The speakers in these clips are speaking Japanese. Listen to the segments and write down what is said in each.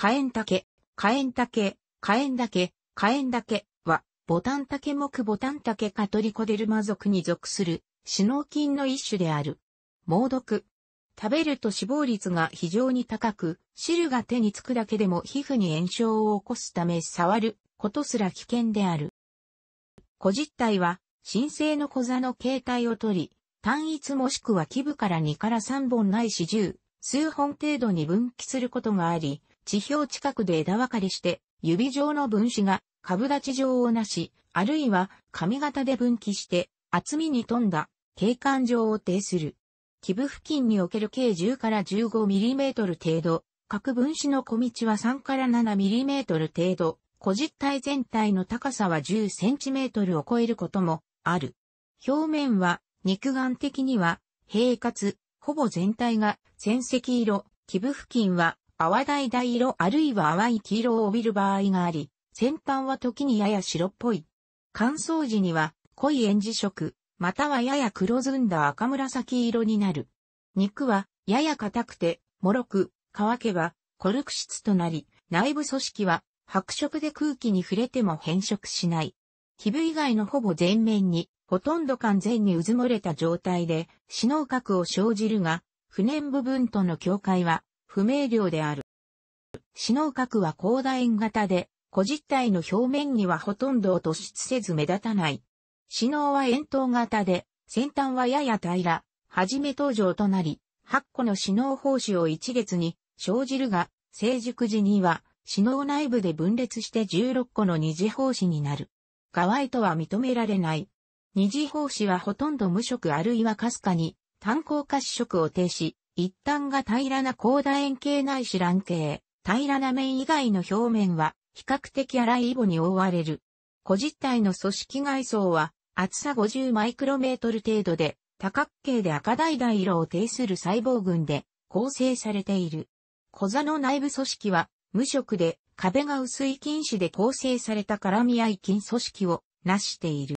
カエンタケ、カエンタケ、カエンタケ、カエンタケは、ボタンタケ目ボタンタケカトリコデルマ属に属する、シノウンの一種である。猛毒。食べると死亡率が非常に高く、汁が手につくだけでも皮膚に炎症を起こすため触ることすら危険である。小実体は、新生の小座の形態を取り、単一もしくは基部から2から3本ないし10、数本程度に分岐することがあり、地表近くで枝分かれして、指状の分子が株立ち状をなし、あるいは髪型で分岐して厚みに富んだ景観状を呈する。基部付近における計10から 15mm 程度、各分子の小道は3から 7mm 程度、小実体全体の高さは1 0センチメートルを超えることもある。表面は肉眼的には平滑、ほぼ全体が浅石色、基部付近は淡大大色あるいは淡い黄色を帯びる場合があり、先端は時にやや白っぽい。乾燥時には濃い塩磁色、またはやや黒ずんだ赤紫色になる。肉はやや硬くて、脆く、乾けばコルク質となり、内部組織は白色で空気に触れても変色しない。皮膚以外のほぼ全面に、ほとんど完全にうずもれた状態で、死脳核を生じるが、不燃部分との境界は不明瞭である。死脳核は広大円型で、個実体の表面にはほとんど突出せず目立たない。死脳は円筒型で、先端はやや平ら、はじめ登場となり、8個の死脳胞子を1列に生じるが、成熟時には、死脳内部で分裂して16個の二次胞子になる。側へとは認められない。二次胞子はほとんど無色あるいはかすかに、炭鉱褐色を呈し、一端が平らな高楕円形内視乱卵形、平らな面以外の表面は比較的粗いイボに覆われる。個実体の組織外層は厚さ50マイクロメートル程度で多角形で赤橙色を呈する細胞群で構成されている。小座の内部組織は無色で壁が薄い菌糸で構成された絡み合い菌組織をなしている。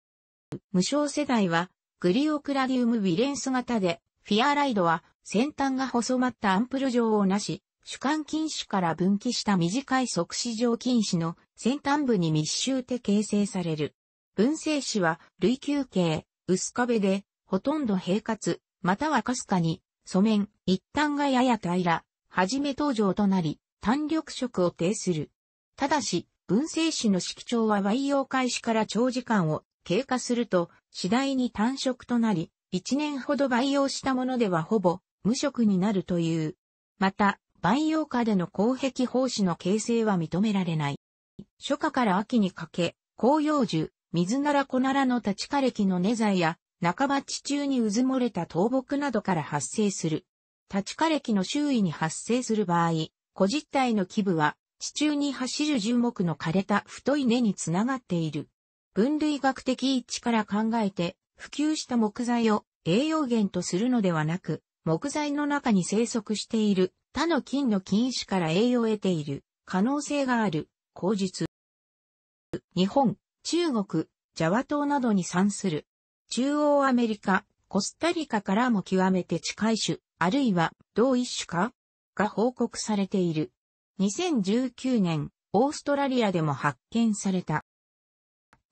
無償世代はグリオクラディウムビレンス型でフィアライドは先端が細まったアンプル状をなし、主管禁止から分岐した短い即死状禁止の先端部に密集で形成される。分生子は類球形、薄壁で、ほとんど平滑、またはかすかに、素面、一端がやや平ら、はじめ登場となり、単緑色を呈する。ただし、分生子の色調は培養開始から長時間を経過すると、次第に単色となり、一年ほど培養したものではほぼ無色になるという。また、培養下での公壁胞子の形成は認められない。初夏から秋にかけ、紅葉樹、水なら小ならの立ち枯れ木の根材や、半ば地中に渦漏れた倒木などから発生する。立ち枯れ木の周囲に発生する場合、小実体の基部は、地中に走る樹木の枯れた太い根につながっている。分類学的位置から考えて、普及した木材を栄養源とするのではなく、木材の中に生息している他の菌の菌種から栄養を得ている可能性がある口述。日本、中国、ジャワ島などに産する。中央アメリカ、コスタリカからも極めて近い種、あるいは同一種かが報告されている。2019年、オーストラリアでも発見された。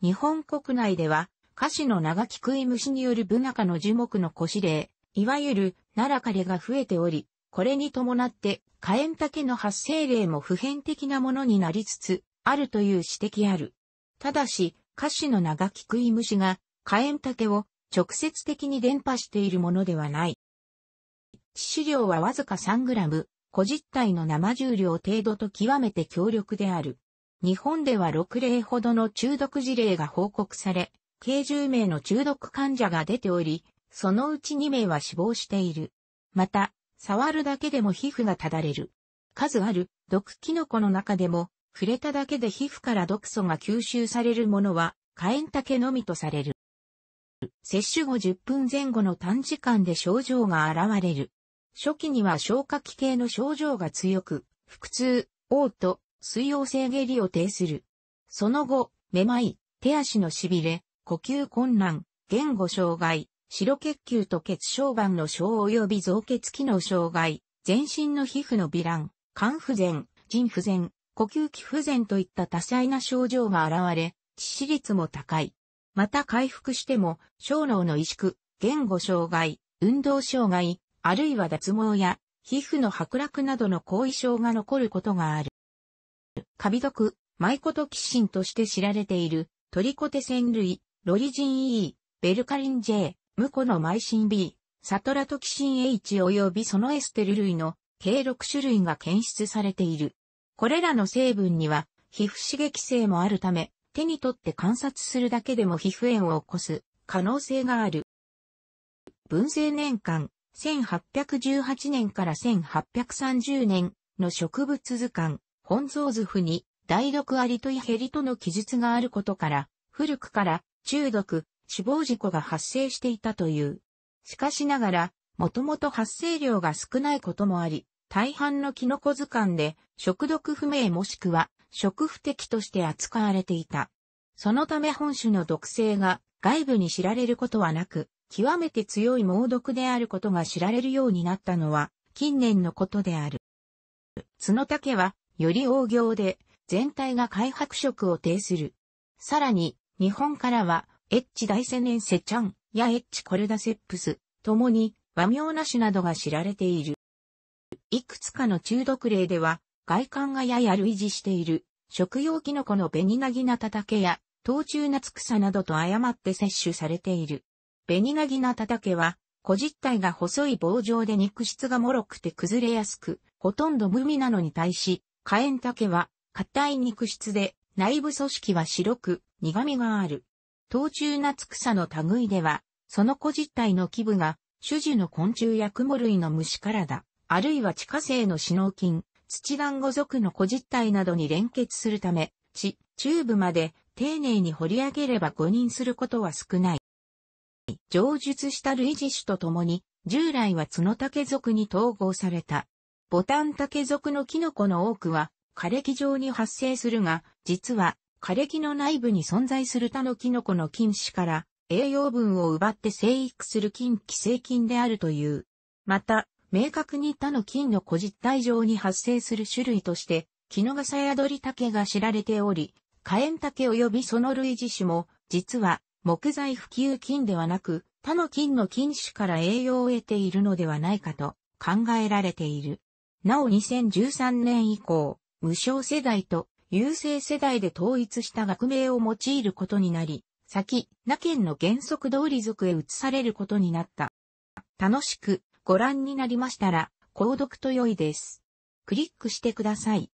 日本国内では、カシの長き食い虫によるブナカの樹木の腰霊、いわゆる、奈良枯れが増えており、これに伴って、火炎竹の発生例も普遍的なものになりつつ、あるという指摘ある。ただし、歌詞の長き食い虫が、火炎竹を直接的に伝播しているものではない。致死量はわずか 3g、個実体の生重量程度と極めて強力である。日本では6例ほどの中毒事例が報告され、計10名の中毒患者が出ており、そのうち2名は死亡している。また、触るだけでも皮膚がただれる。数ある毒キノコの中でも、触れただけで皮膚から毒素が吸収されるものは、カエンタケのみとされる。接種後10分前後の短時間で症状が現れる。初期には消化器系の症状が強く、腹痛、嘔吐、水溶性下痢を呈する。その後、めまい、手足のしびれ、呼吸困難、言語障害、白血球と血小板の症及び造血機能障害、全身の皮膚の微乱、肝不全、腎不全、呼吸器不全といった多彩な症状が現れ、致死率も高い。また回復しても、小脳の萎縮、言語障害、運動障害、あるいは脱毛や、皮膚の剥落などの後遺症が残ることがある。カビ毒、マイコトキシンとして知られている、トリコテセン類、ロリジン E、ベルカリン J、無垢のマイシン B、サトラトキシン H 及びそのエステル類の計6種類が検出されている。これらの成分には皮膚刺激性もあるため、手に取って観察するだけでも皮膚炎を起こす可能性がある。文政年間、1818年から1830年の植物図鑑、本草図譜に、大毒アリとイヘリとの記述があることから、古くから中毒、死亡事故が発生していたという。しかしながら、もともと発生量が少ないこともあり、大半のキノコ図鑑で食毒不明もしくは食不適として扱われていた。そのため本種の毒性が外部に知られることはなく、極めて強い猛毒であることが知られるようになったのは近年のことである。角竹はより大行で全体が開白色を呈する。さらに日本からはエッチ大セネンセチャンやエッチコルダセップス、ともに和名な種などが知られている。いくつかの中毒例では、外観がやや類似している、食用キノコのベニナギナタタケや、冬虫夏草などと誤って摂取されている。ベニナギナタタケは、小実体が細い棒状で肉質が脆くて崩れやすく、ほとんど無味なのに対し、カエンタケは、硬い肉質で、内部組織は白く、苦味がある。冬中夏草の類では、その子実体の基部が、種樹の昆虫や雲類の虫からだ、あるいは地下生の死脳菌、土団子属の子実体などに連結するため、地、中部まで丁寧に掘り上げれば誤認することは少ない。上述した類似種とともに、従来は角竹属に統合された。ボタン竹属のキノコの多くは、枯れ木状に発生するが、実は枯れ木の内部に存在する他のキノコの菌糸から栄養分を奪って生育する菌寄生菌であるという。また、明確に他の菌の個実体上に発生する種類として、キノガサヤドリタケが知られており、カエンタケ及びその類似種も、実は木材普及菌ではなく、他の菌の菌種から栄養を得ているのではないかと考えられている。なお2013年以降、無償世代と優勢世代で統一した学名を用いることになり、先、那県の原則通り族へ移されることになった。楽しくご覧になりましたら、購読と良いです。クリックしてください。